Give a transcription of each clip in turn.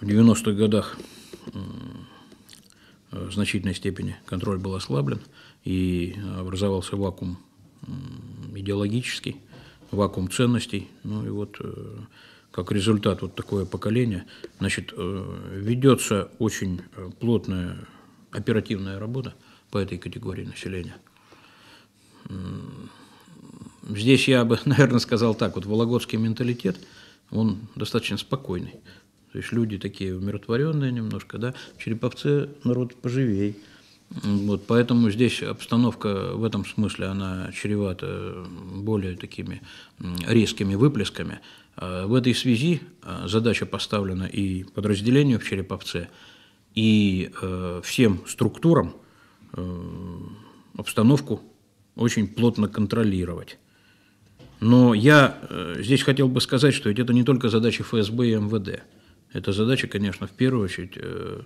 в 90-х годах в значительной степени контроль был ослаблен, и образовался вакуум идеологический, вакуум ценностей. Ну и вот э, как результат вот такое поколение, значит, э, ведется очень э, плотная оперативная работа по этой категории населения. Здесь я бы, наверное, сказал так, вот вологодский менталитет, он достаточно спокойный. То есть люди такие умиротворенные немножко, да, череповцы народ поживей. Вот, поэтому здесь обстановка в этом смысле, она чревата более такими резкими выплесками. А в этой связи а, задача поставлена и подразделению в Череповце, и э, всем структурам э, обстановку очень плотно контролировать. Но я э, здесь хотел бы сказать, что ведь это не только задача ФСБ и МВД – это задача, конечно, в первую очередь э,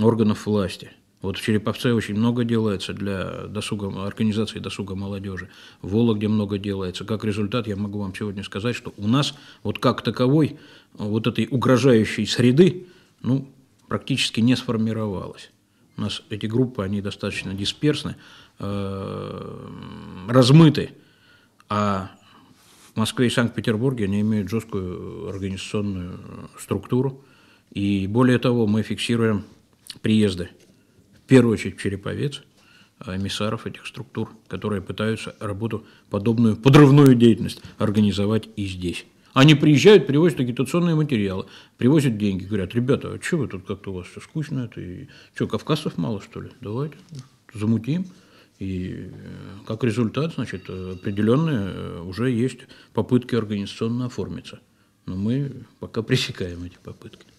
органов власти. Вот в Череповце очень много делается для досуга, организации досуга молодежи. В Вологде много делается. Как результат, я могу вам сегодня сказать, что у нас вот как таковой э, вот этой угрожающей среды ну, практически не сформировалось. У нас эти группы, они достаточно дисперсны, э, размыты. А Москве и Санкт-Петербурге они имеют жесткую организационную структуру. И более того, мы фиксируем приезды, в первую очередь, Череповец, а, эмиссаров этих структур, которые пытаются работу, подобную подрывную деятельность организовать и здесь. Они приезжают, привозят агитационные материалы, привозят деньги, говорят, ребята, а что вы тут как-то у вас все скучно, это и что, кавказцев мало что ли? Давайте замутим и э, как результат, значит, э, определенные э, уже есть попытки организационно оформиться. Но мы пока пресекаем эти попытки.